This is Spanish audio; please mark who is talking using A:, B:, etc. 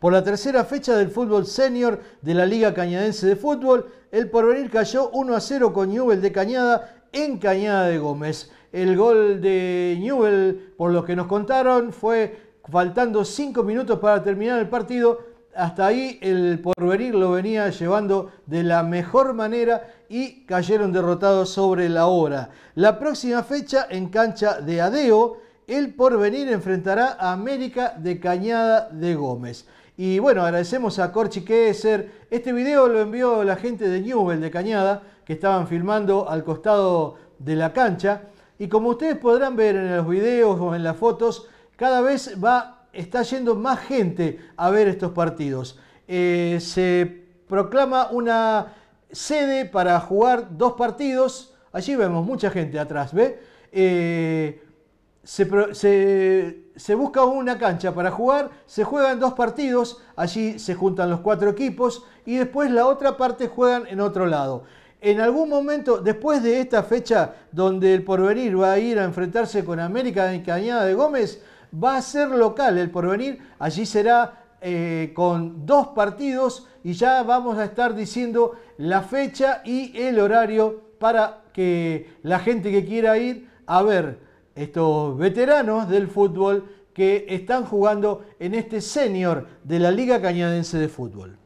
A: Por la tercera fecha del fútbol senior de la Liga Cañadense de Fútbol, el porvenir cayó 1 a 0 con Newell de Cañada en Cañada de Gómez. El gol de Newell, por lo que nos contaron, fue faltando 5 minutos para terminar el partido. Hasta ahí el porvenir lo venía llevando de la mejor manera y cayeron derrotados sobre la hora. La próxima fecha en cancha de Adeo el porvenir enfrentará a América de Cañada de Gómez. Y bueno, agradecemos a Corchi ser Este video lo envió la gente de Newell de Cañada, que estaban filmando al costado de la cancha. Y como ustedes podrán ver en los videos o en las fotos, cada vez va, está yendo más gente a ver estos partidos. Eh, se proclama una sede para jugar dos partidos. Allí vemos mucha gente atrás, ¿ve? Eh, se, busca una cancha para jugar, se juegan dos partidos, allí se juntan los cuatro equipos y después la otra parte juegan en otro lado. En algún momento, después de esta fecha donde el Porvenir va a ir a enfrentarse con América de Cañada de Gómez, va a ser local el Porvenir, allí será eh, con dos partidos y ya vamos a estar diciendo la fecha y el horario para que la gente que quiera ir a ver estos veteranos del fútbol que están jugando en este senior de la Liga Cañadense de Fútbol.